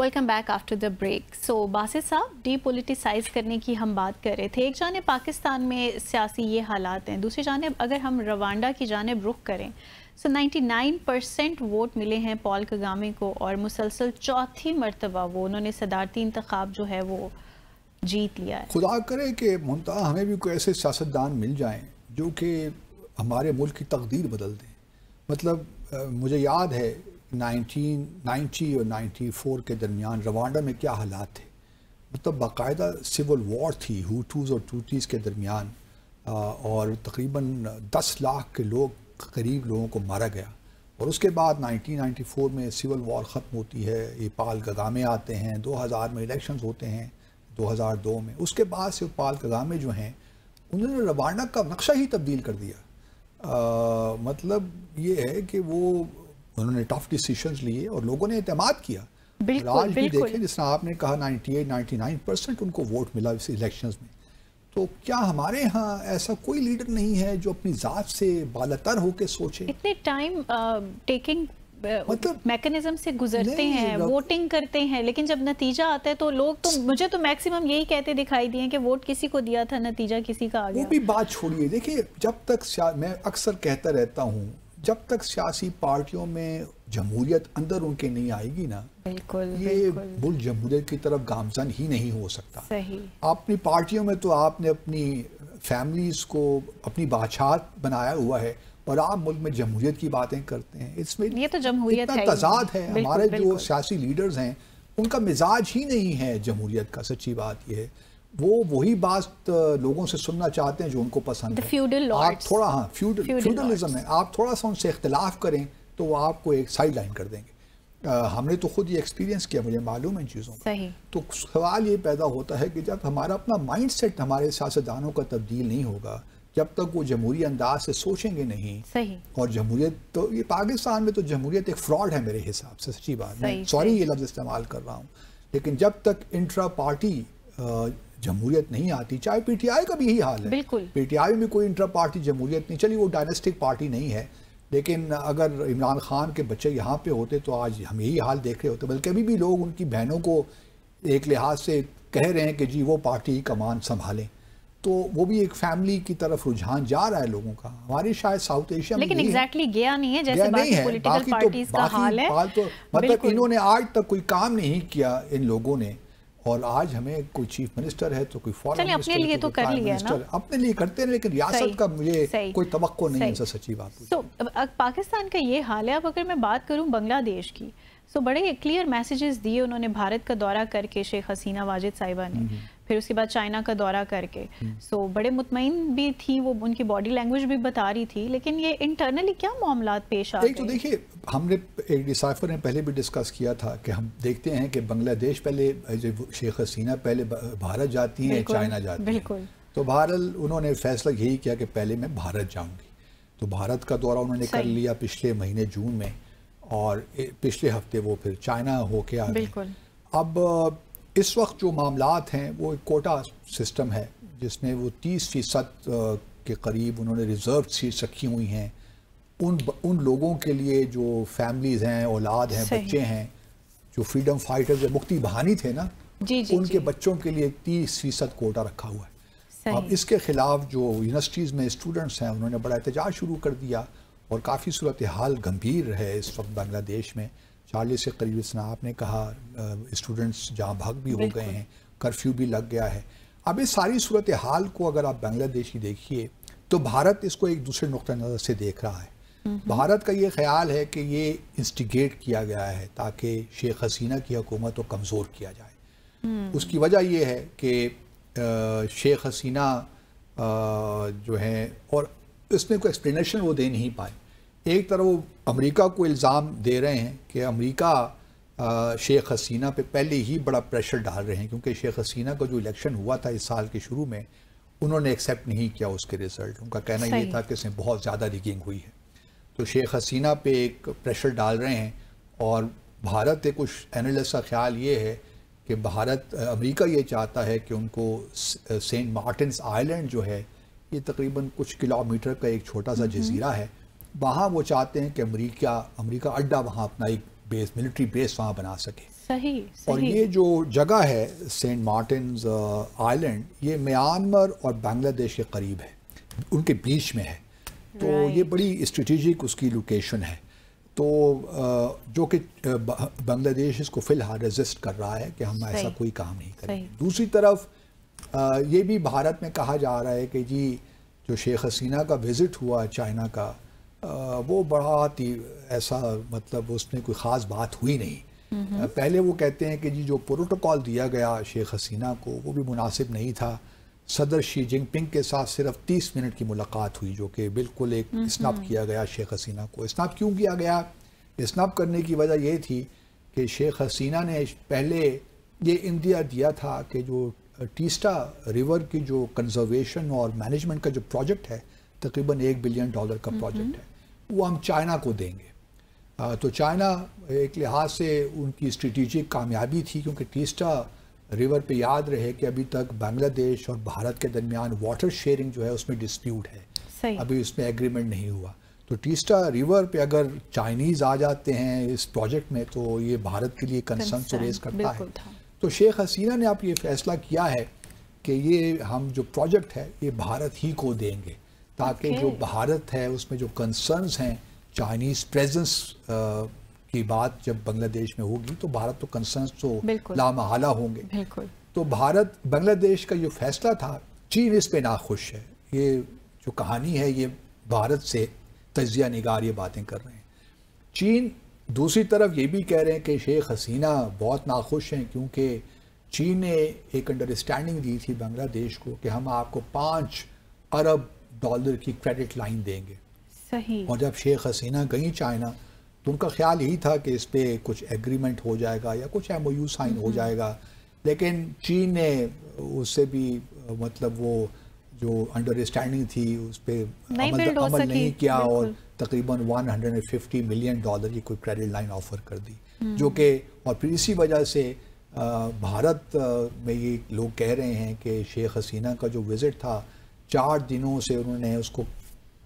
Welcome back after the break so Basit sahab depoliticise करने की हम बात कर रहे थे एक जानब पाकिस्तान में सियासी ये हालात हैं दूसरी जानब अगर हम रवांडा की जानब रुख करें सो so 99 परसेंट वोट मिले हैं पॉल कगामे को और मुसलसल चौथी मरतबा वो उन्होंने सदारती इंतखब जो है वो जीत लिया है खुदा करे कि मुमता हमें भी कोई ऐसे सियासतदान मिल जाएँ जो कि हमारे मुल्क की तकदीर बदल दें मतलब मुझे याद है 1990 और 94 के दरमियान रवांडा में क्या हालात थे मतलब बाकायदा सिविल वॉर थी हुटूज़ और टूटीज़ के दरमियान और तकरीबन 10 लाख के लोग करीब लोगों को मारा गया और उसके बाद 1994 में सिविल वॉर ख़त्म होती है ये पाल गगामे आते हैं 2000 में इलेक्शंस होते हैं 2002 में उसके बाद से पाल गगामे जो हैं उन्होंने रवांडा का नक्शा ही तब्दील कर दिया आ, मतलब ये है कि वो उन्होंने टफ डिसीशन लिए और लोगों ने अहतमाद किया बिल्कुल, आज भी देखें जिसने आपने कहा 98 99 परसेंट उनको वोट मिला इस इलेक्शंस में तो क्या हमारे यहाँ ऐसा कोई लीडर नहीं है जो अपनी जात से बालतर होकर सोचे इतने टाइम टेकिंग मतलब मैकेनिज्म से गुजरते हैं वोटिंग करते हैं लेकिन जब नतीजा आता है तो लोग तो मुझे तो मैक्सिमम यही कहते दिखाई दिए कि वोट किसी को दिया था नतीजा किसी का आ गया वो भी बात छोड़िए देखिए जब तक मैं अक्सर कहता रहता हूँ जब तक सियासी पार्टियों में जमहूरियत अंदर उनके नहीं आएगी ना बिल्कुल ये बुल जमहूरियत की तरफ गामजन ही नहीं हो सकता सही अपनी पार्टियों में तो आपने अपनी फैमिलीज को अपनी बादशाह बनाया हुआ है और आप मुल्क में जमहूरियत की बातें करते हैं इसमें ये तो जमहूरियत है तजाद है हमारे जो सियासी लीडर्स हैं उनका मिजाज ही नहीं है जमहूरियत का सच्ची बात यह है वो वही बात लोगों से सुनना चाहते हैं जो उनको पसंद है आप थोड़ा हाँ फ्यूडल फ्यूडलिज्म है आप थोड़ा सा उनसे इख्तलाफ करें तो वो आपको एक साइड लाइन कर देंगे आ, हमने तो खुद ये एक्सपीरियंस किया मुझे मालूम है इन चीज़ों का तो सवाल ये पैदा होता है कि जब हमारा अपना माइंड सेट हमारे सियासतदानों का तब्दील नहीं होगा जब तक वो जमहूरी अंदाज से सोचेंगे नहीं सही और जमहूरियत तो ये पाकिस्तान में तो जमहूरियत एक फ्रॉड है मेरे हिसाब से सच्ची बात सॉरी ये लफ्ज़ इस्तेमाल कर रहा हूँ लेकिन जब तक इंट्रा पार्टी जमहूरियत नहीं आती चाहे पीटीआई का भी यही हाल है बिल्कुल पीटीआई में कोई इंटर पार्टी जमहूरियत नहीं चली वो डायनेस्टिक पार्टी नहीं है लेकिन अगर इमरान खान के बच्चे यहाँ पे होते तो आज हम यही हाल देख रहे होते बल्कि अभी भी लोग उनकी बहनों को एक लिहाज से कह रहे हैं कि जी वो पार्टी कमान संभालें तो वो भी एक फैमिली की तरफ रुझान जा रहा है लोगों का हमारी शायद साउथ एशिया लेकिन एग्जैक्टली गया नहीं है जैसे बाकी है। पॉलिटिकल पार्टीज तो, का हाल है तो मतलब इन्होंने आज तक कोई काम नहीं किया इन लोगों ने और आज हमें कोई चीफ मिनिस्टर है तो कोई फॉरन अपने लिए तो, तो कर लिया ना अपने लिए करते हैं लेकिन रियासत का मुझे कोई तो नहीं है सचिव बात तो पाकिस्तान का ये हाल है अब अगर मैं बात करूँ बांग्लादेश की सो तो बड़े क्लियर मैसेजेस दिए उन्होंने भारत का दौरा करके शेख हसीना वाजिद साहिबा ने हम्म, हम्म। फिर उसके बाद चाइना का दौरा करके सो हम्म। so, बड़े मुतमिन भी थी वो उनकी बॉडी लैंग्वेज भी बता रही थी लेकिन ये इंटरनली क्या मामला पेश आ तो देखिए हमने एक डिसाइफर ने पहले भी डिस्कस किया था कि हम देखते हैं कि बांग्लादेश पहले शेख हसीना पहले भारत जाती है चाइना जाती है बिल्कुल तो बहरहाल उन्होंने फैसला यही किया कि पहले मैं भारत जाऊंगी तो भारत का दौरा उन्होंने कर लिया पिछले महीने जून में और पिछले हफ्ते वो फिर चाइना होके आ गए अब इस वक्त जो मामला हैं वो एक कोटा सिस्टम है जिसमें वो तीस फ़ीसद के करीब उन्होंने रिज़र्व सीट्स रखी हुई हैं उन उन लोगों के लिए जो फैमिलीज़ हैं औलाद हैं बच्चे हैं जो फ्रीडम फाइटर्स या मुक्ति बहानी थे ना जी जी उनके जी। बच्चों के लिए तीस फ़ीसद कोटा रखा हुआ है अब इसके ख़िलाफ़ जो यूनिवर्सिटीज़ में स्टूडेंट्स हैं उन्होंने बड़ा एहतजाज शुरू कर दिया और काफ़ी सूरत हाल गंभीर है इस वक्त बांग्लादेश में चालीस के करीब इसना आपने कहा स्टूडेंट्स जहाँ भाग भी हो गए हैं कर्फ्यू भी लग गया है अब इस सारी सूरत हाल को अगर आप बांग्लादेश की देखिए तो भारत इसको एक दूसरे नुक़ नज़र से देख रहा है हम्म। भारत का ये ख्याल है कि ये इंस्टिगेट किया गया है ताकि शेख हसीना की हुकूमत को कमज़ोर किया जाए हम्म। उसकी वजह यह है कि शेख हसीना जो है और इसमें कोई एक्सप्लेनेशन वो दे नहीं पाए एक तरफ वो अमेरिका को इल्ज़ाम दे रहे हैं कि अमेरिका शेख हसीना पे पहले ही बड़ा प्रेशर डाल रहे हैं क्योंकि शेख हसीना का जो इलेक्शन हुआ था इस साल के शुरू में उन्होंने एक्सेप्ट नहीं किया उसके रिज़ल्ट उनका कहना ये था कि इसमें बहुत ज़्यादा रिगिंग हुई है तो शेख हसीना पे एक प्रेशर डाल रहे हैं और भारत के कुछ एनालिस्ट का ख्याल ये है कि भारत अमेरिका ये चाहता है कि उनको सेंट मार्टिनस आइलैंड जो है ये तकरीबन कुछ किलोमीटर का एक छोटा सा हम्म। जजीरा है वहाँ वो चाहते हैं कि अमरीका अमरीका अड्डा वहाँ अपना एक बेस मिलिट्री बेस वहाँ बना सके सही, सही और ये जो जगह है सेंट मार्टिन आइलैंड ये म्यांमार और बांग्लादेश के करीब है उनके बीच में है तो ये बड़ी स्ट्रेटिजिक उसकी लोकेशन है तो uh, जो कि uh, बांग्लादेश इसको फ़िलहाल रजिस्ट कर रहा है कि हम ऐसा कोई काम नहीं करें दूसरी तरफ uh, ये भी भारत में कहा जा रहा है कि जी जो शेख हसीना का विज़िट हुआ चाइना का वो बड़ा ऐसा मतलब उसमें कोई ख़ास बात हुई नहीं पहले वो कहते हैं कि जी जो प्रोटोकॉल दिया गया शेख हसीना को वो भी मुनासिब नहीं था सदर शी जिनपिंग के साथ सिर्फ तीस मिनट की मुलाकात हुई जो कि बिल्कुल एक स्नाप किया गया शेख हसीना को स्नप क्यों किया गया स्नप करने की वजह यह थी कि शेख हसीना ने पहले ये इंदिया दिया था कि जो टीस्टा रिवर की जो कंजर्वेशन और मैनेजमेंट का जो प्रोजेक्ट है तकरीबन एक बिलियन डॉलर का प्रोजेक्ट है वो हम चाइना को देंगे तो चाइना एक लिहाज से उनकी स्ट्रेटिजिक कामयाबी थी क्योंकि टीस्टा रिवर पे याद रहे कि अभी तक बांग्लादेश और भारत के दरमियान वाटर शेयरिंग जो है उसमें डिस्प्यूट है अभी उसमें एग्रीमेंट नहीं हुआ तो टीस्टा रिवर पे अगर चाइनीज़ आ जाते हैं इस प्रोजेक्ट में तो ये भारत के लिए कंसर्न तो रेज करता है तो शेख हसीना ने आप ये फैसला किया है कि ये हम जो प्रोजेक्ट है ये भारत ही को देंगे ताकि okay. जो भारत है उसमें जो कंसर्न्स हैं चाइनीज प्रेजेंस uh, की बात जब बांग्लादेश में होगी तो भारत तो कंसर्न्स तो लामहला होंगे तो भारत बांग्लादेश का जो फैसला था चीन इस पे नाखुश है ये जो कहानी है ये भारत से तजिया निगार ये बातें कर रहे हैं चीन दूसरी तरफ ये भी कह रहे हैं कि शेख हसीना बहुत नाखुश हैं क्योंकि चीन ने एक अंडरस्टैंडिंग दी थी बांग्लादेश को कि हम आपको पाँच अरब डॉलर की क्रेडिट लाइन देंगे सही और जब शेख हसीना गई चाइना तो उनका ख्याल यही था कि इस पर कुछ एग्रीमेंट हो जाएगा या कुछ एम ओ साइन हो हम्म। जाएगा लेकिन चीन ने उससे भी मतलब वो जो अंडरस्टैंडिंग थी उस पर अमल, अमल नहीं किया और तकरीबन 150 मिलियन डॉलर की कोई क्रेडिट लाइन ऑफर कर दी हम्म। जो कि और फिर इसी वजह से भारत में ये लोग कह रहे हैं कि शेख हसीना का जो विज़िट था चार दिनों से उन्होंने उसको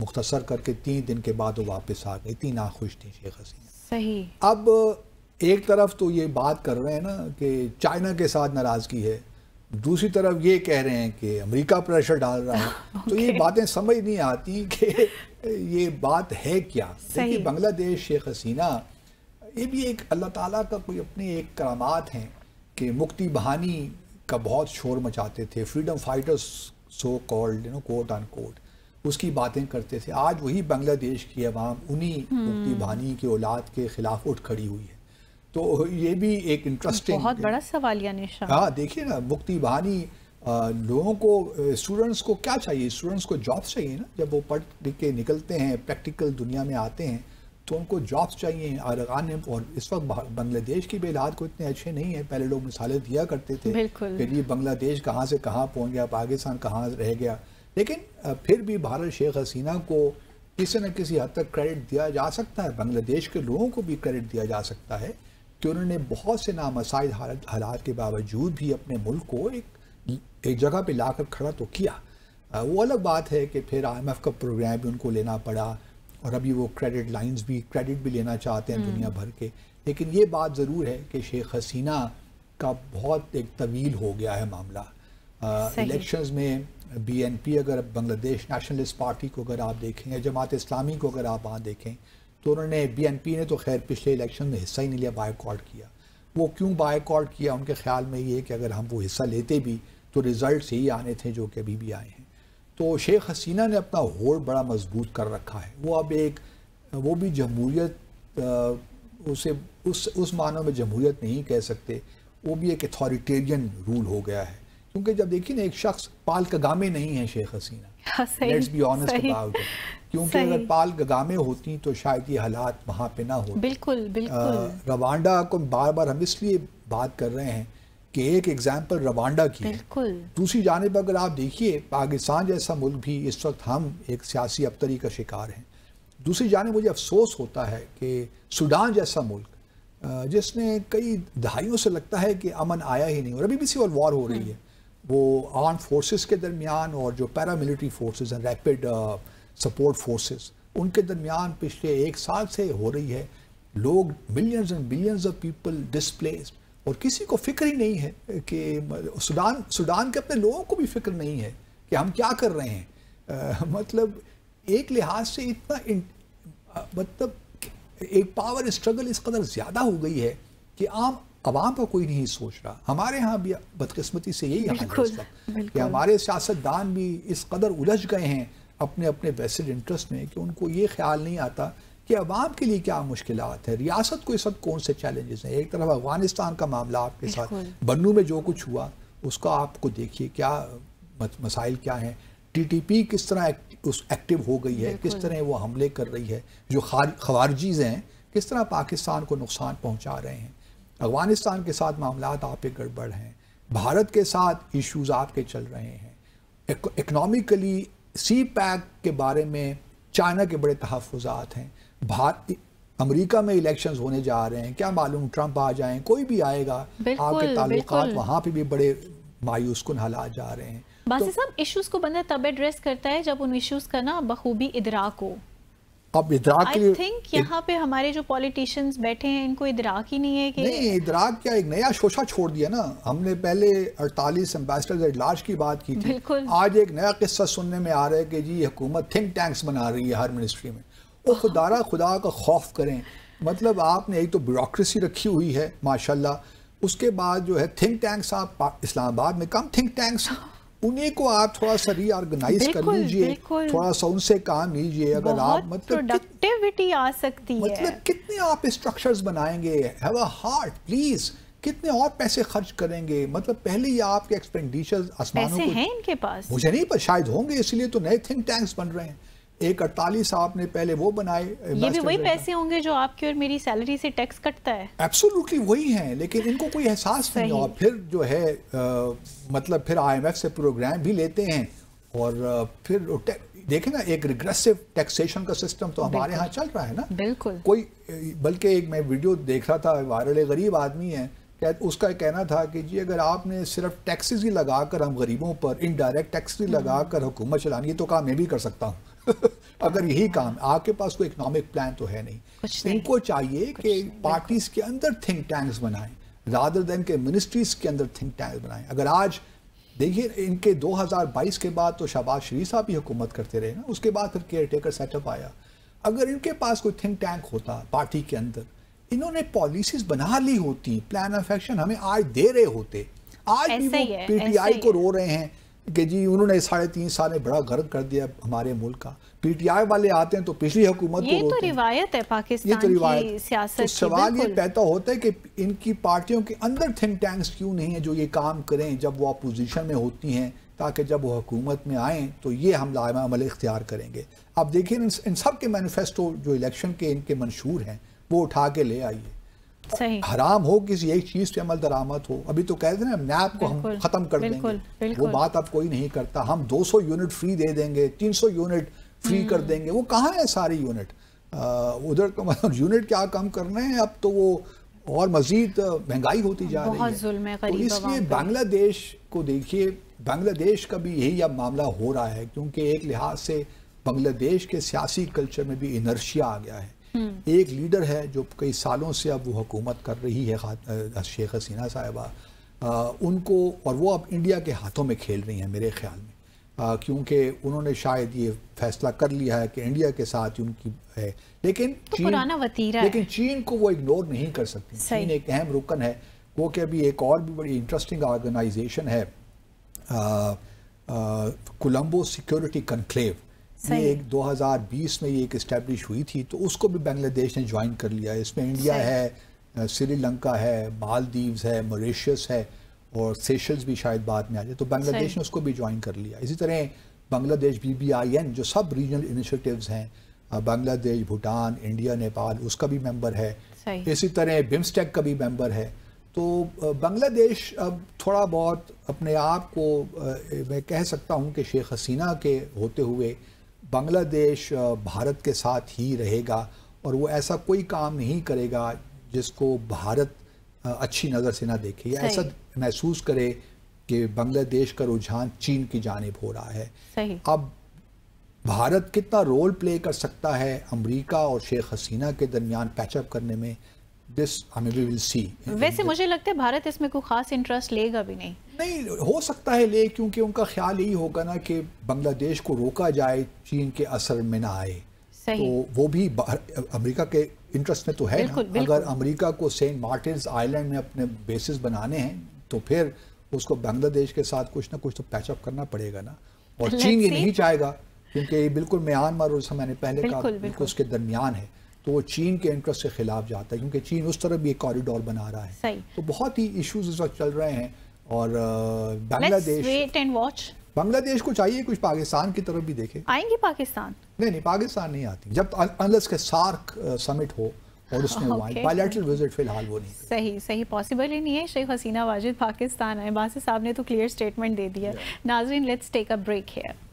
मुख्तसर करके तीन दिन के बाद वो वापस आ गई इतनी नाखुश थी शेख हसीना सही अब एक तरफ तो ये बात कर रहे हैं ना कि चाइना के साथ नाराज़गी है दूसरी तरफ ये कह रहे हैं कि अमेरिका प्रेशर डाल रहा है तो ये बातें समझ नहीं आती कि ये बात है क्या देखिए बांग्लादेश शेख हसीना ये भी एक अल्लाह ताला का कोई अपने एक करामात हैं कि मुक्ति बहानी का बहुत शोर मचाते थे freedom fighters so called you know quote unquote उसकी बातें करते थे आज वही बांग्लादेश की अवाम उन्हीं मुक्ति भानी के औलाद के खिलाफ उठ खड़ी हुई है तो ये भी एक इंटरेस्टिंग बहुत बड़ा सवाल यानी हाँ देखिए ना मुक्ति बहानी लोगों को स्टूडेंट्स को क्या चाहिए स्टूडेंट्स को जॉब चाहिए ना जब वो पढ़ लिख के निकलते हैं प्रैक्टिकल दुनिया में आते हैं तो उनको जॉब्स चाहिए अरगान और इस वक्त बांग्लादेश की भी को इतने अच्छे नहीं है पहले लोग मिसालें दिया करते थे फिर ये बांग्लादेश कहाँ से कहाँ पहुँच गया पाकिस्तान कहाँ रह गया लेकिन फिर भी भारत शेख हसीना को किसी न किसी हद तक क्रेडिट दिया जा सकता है बांग्लादेश के लोगों को भी क्रेडिट दिया जा सकता है कि उन्होंने बहुत से नामसाइल हालात के बावजूद भी अपने मुल्क को एक एक जगह पे लाकर खड़ा तो किया वो अलग बात है कि फिर आईएमएफ का प्रोग्राम भी उनको लेना पड़ा और अभी वो क्रेडिट लाइंस भी क्रेडिट भी लेना चाहते हैं हम्म। दुनिया भर के लेकिन ये बात ज़रूर है कि शेख हसीना का बहुत एक तवील हो गया है मामला इलेक्शंस में बीएनपी अगर बांग्लादेश नेशनलिस्ट पार्टी को अगर आप देखें या जमात इस्लामी को अगर आप वहाँ देखें तो उन्होंने बीएनपी ने तो खैर पिछले इलेक्शन में हिस्सा ही नहीं लिया बायकॉट किया वो क्यों बायकॉट किया उनके ख्याल में ये कि अगर हम वो हिस्सा लेते भी तो रिज़ल्ट ही आने थे जो कि अभी भी आए हैं तो शेख हसीना ने अपना होड़ बड़ा मजबूत कर रखा है वो अब एक वो भी जमहूरियत उसे उस उस मानों में जमहूरियत नहीं कह सकते वो भी एक अथॉरिटेरियन रूल हो गया है क्योंकि जब देखिए ना एक शख्स पाल कगामे नहीं है Sheikh Hasina let's be honest about क्योंकि अगर पाल गगामे होती तो शायद ये हालात वहाँ पे ना होते बिल्कुल बिल्कुल रवांडा को बार बार हम इसलिए बात कर रहे हैं कि एक एग्जाम्पल रवांडा की दूसरी जानब अगर आप देखिए पाकिस्तान जैसा मुल्क भी इस वक्त हम एक सियासी अबतरी का शिकार हैं दूसरी जानब मुझे अफसोस होता है कि सूडान जैसा मुल्क जिसने कई दहाइयों से लगता है कि अमन आया ही नहीं और अभी भी सिविल वॉर हो रही हम्म। है वो आर्म फोर्सेस के दरमियान और जो पैरामिलिट्री फोर्सेस हैं रैपिड सपोर्ट फोर्सेस उनके दरमियान पिछले एक साल से हो रही है लोग millions and billions of people displaced और किसी को फिक्र ही नहीं है कि सूडान सूडान के अपने लोगों को भी फिक्र नहीं है कि हम क्या कर रहे हैं आ, मतलब एक लिहाज से इतना इन, आ, मतलब एक पावर स्ट्रगल इस कदर ज़्यादा हो गई है कि आम आवाम का कोई नहीं सोच रहा हमारे यहाँ भी बदकस्मती से यही हाल है कि हमारे सियासतदान भी इस कदर उलझ गए हैं अपने अपने वेस्टेड इंटरेस्ट में कि उनको ये ख्याल नहीं आता कि अवाम के लिए क्या मुश्किल है रियासत को इस वक्त कौन से चैलेंजेस हैं एक तरफ अफगानिस्तान का मामला आपके साथ बनू में जो कुछ हुआ उसका आपको देखिए क्या मसाइल क्या हैं टीटीपी किस तरह एक, उस एक्टिव हो गई है किस तरह वो हमले कर रही है जो खवारजीज हैं किस तरह पाकिस्तान को नुकसान पहुँचा रहे हैं अफगानिस्तान के साथ मामला आप पे गड़बड़ हैं भारत के साथ इश्यूज आपके चल रहे हैं इकनॉमिकली सी पैक के बारे में चाइना के बड़े तहफ़ात हैं भारत अमेरिका में इलेक्शंस होने जा रहे हैं क्या मालूम ट्रंप आ जाएं कोई भी आएगा आपके ताल्लुक वहाँ पे भी बड़े मायूस कन हालात जा रहे हैं बासी तो, साहब इश्यूज को बंदा तब एड्रेस करता है जब उन इश्यूज का ना बखूबी इधराक हो अब इधराक आई थिंक यहाँ पे हमारे जो पॉलिटिशियंस बैठे हैं इनको इधराक ही नहीं है कि नहीं इधराक क्या एक नया शोशा छोड़ दिया ना हमने पहले 48 एम्बेसडर एट लार्ज की बात की थी आज एक नया किस्सा सुनने में आ रहा है कि जी हुकूमत थिंक टैंक्स बना रही है हर मिनिस्ट्री में वो हाँ। खुदारा खुदा का खौफ करें मतलब आपने एक तो ब्यूरोसी रखी हुई है माशाल्लाह उसके बाद जो है थिंक टैंक्स आप इस्लामाबाद में कम थिंक टैंक्स उन्हीं को आप थोड़ा सा रीऑर्गेनाइज कर लीजिए थोड़ा सा उनसे काम लीजिए अगर आप मतलब प्रोडक्टिविटी आ सकती मतलब है मतलब कितने आप स्ट्रक्चर्स बनाएंगे हैव अ हार्ट प्लीज कितने और पैसे खर्च करेंगे मतलब पहले ही आपके एक्सपेंडिचर आसमानों को हैं इनके पास मुझे नहीं पर शायद होंगे इसलिए तो नए थिंक टैंक्स बन रहे हैं एक अड़तालीस आपने पहले वो बनाए ये भी वही पैसे होंगे जो आपकी और मेरी सैलरी से टैक्स कटता है एब्सोल्युटली वही हैं लेकिन इनको कोई एहसास नहीं और फिर जो है आ, मतलब फिर आईएमएफ से प्रोग्राम भी लेते हैं और फिर देखें ना एक रिग्रेसिव टैक्सेशन का सिस्टम तो हमारे यहाँ चल रहा है ना बिल्कुल कोई बल्कि एक मैं वीडियो देख रहा था वायरल गरीब आदमी है उसका कहना था कि जी अगर आपने सिर्फ टैक्सेस ही लगाकर हम गरीबों पर इनडायरेक्ट टैक्स ही हम्म। लगाकर हुकूमत चलानी है तो काम मैं भी कर सकता हूँ अगर यही काम आपके पास कोई इकोनॉमिक प्लान तो है नहीं इनको चाहिए कि पार्टीज के अंदर थिंक टैंक्स बनाए रादर देन के मिनिस्ट्रीज के अंदर थिंक टैंक बनाए अगर आज देखिए इनके 2022 के बाद तो शहबाज शरीफ साहब भी हुकूमत करते रहे ना उसके बाद फिर केयर टेकर सेटअप आया अगर इनके पास कोई थिंक टैंक होता पार्टी के अंदर इन्होंने पॉलिसीज बना ली होती प्लान ऑफ एक्शन हमें आज दे रहे होते आज भी वो पीटीआई को रो रहे हैं कि जी उन्होंने साढ़े तीन साल में बड़ा गर्व कर दिया हमारे मुल्क का पीटीआई वाले आते हैं तो पिछली हुकूमत ये तो रिवायत है पाकिस्तान ये तो रिवायत तो सियासत तो सवाल ये पैदा होता है कि इनकी पार्टियों के अंदर थिंक टैंक्स क्यों नहीं है जो ये काम करें जब वो अपोजिशन में होती हैं ताकि जब वो हुकूमत में आए तो ये हम लामा अमल इख्तियार करेंगे अब देखिए इन सब के मैनिफेस्टो जो इलेक्शन के इनके मंशूर हैं वो उठा के ले आइए सही हराम हो किसी एक चीज पे अमल दरामद हो अभी तो कह रहे ना नैब को हम खत्म कर बिल्कुल, देंगे बिल्कुल, वो बात अब कोई नहीं करता हम 200 यूनिट फ्री दे देंगे 300 यूनिट फ्री कर हम्म। देंगे वो कहाँ है सारी यूनिट उधर तो मतलब यूनिट क्या कम कर रहे हैं अब तो वो और मजीद महंगाई होती जा रही है तो इसलिए बांग्लादेश को देखिए बांग्लादेश का भी यही अब मामला हो रहा है क्योंकि एक लिहाज से बांग्लादेश के सियासी कल्चर में भी इनर्शिया आ गया है हम्म। एक लीडर है जो कई सालों से अब वो हुकूमत कर रही है शेख हसीना साहिबा उनको और वो अब इंडिया के हाथों में खेल रही हैं मेरे ख्याल में क्योंकि उन्होंने शायद ये फैसला कर लिया है कि इंडिया के साथ उनकी है लेकिन तो चीन, पुराना वतीरा लेकिन चीन को वो इग्नोर नहीं कर सकती चीन एक अहम रुकन है वो कि अभी एक और भी बड़ी इंटरेस्टिंग ऑर्गेनाइजेशन है कोलम्बो सिक्योरिटी कंक्लेव ये एक 2020 में ये एक इस्टेब्लिश हुई थी तो उसको भी बांग्लादेश ने ज्वाइन कर लिया इसमें इंडिया है श्रीलंका है मालदीव्स है मॉरिशस है और सेशल्स भी शायद बाद में आ जाए तो बांग्लादेश ने उसको भी ज्वाइन कर लिया इसी तरह बांग्लादेश एन जो सब रीजनल इनिशियटिवस हैं बांग्लादेश भूटान इंडिया नेपाल उसका भी मेम्बर है इसी तरह बिम्सटेक का भी मेम्बर है तो बांग्लादेश अब थोड़ा बहुत अपने आप को मैं कह सकता हूँ कि शेख हसीना के होते हुए बांग्लादेश भारत के साथ ही रहेगा और वो ऐसा कोई काम नहीं करेगा जिसको भारत अच्छी नज़र से ना देखे या ऐसा महसूस करे कि बांग्लादेश का रुझान चीन की जानब हो रहा है अब भारत कितना रोल प्ले कर सकता है अमेरिका और शेख हसीना के दरमियान पैचअप करने में दिस हमें वी विल सी वैसे मुझे लगता है भारत इसमें कोई खास इंटरेस्ट लेगा भी नहीं नहीं हो सकता है ले क्योंकि उनका ख्याल यही होगा ना कि बांग्लादेश को रोका जाए चीन के असर में ना आए तो वो भी अमेरिका के इंटरेस्ट में तो है बिल्कुल, ना बिल्कुल। अगर अमेरिका को सेंट मार्टिन आइलैंड में अपने बेसिस बनाने हैं तो फिर उसको बांग्लादेश के साथ कुछ ना कुछ तो पैचअप करना पड़ेगा ना और चीन ये नहीं चाहेगा क्योंकि ये बिल्कुल म्यांमार और मैंने पहले कहा बिल्कुल उसके दरमियान है तो वो चीन के इंटरेस्ट के खिलाफ जाता है क्योंकि चीन उस तरफ भी एक कॉरिडोर बना रहा है तो बहुत ही इशूज इस वक्त चल रहे हैं और Bangladesh wait and watch Bangladesh को चाहिए कुछ पाकिस्तान की तरफ भी देखे आएंगे पाकिस्तान नहीं नहीं पाकिस्तान नहीं आती जब अनलस के सार्क समिट हो और उसमें okay. विजिट फिलहाल वो नहीं सही सही पॉसिबल ही नहीं है शेख हसीना वाजिद पाकिस्तान है बासी साहब ने तो क्लियर स्टेटमेंट दे दिया yeah. Nazreen let's take a break hair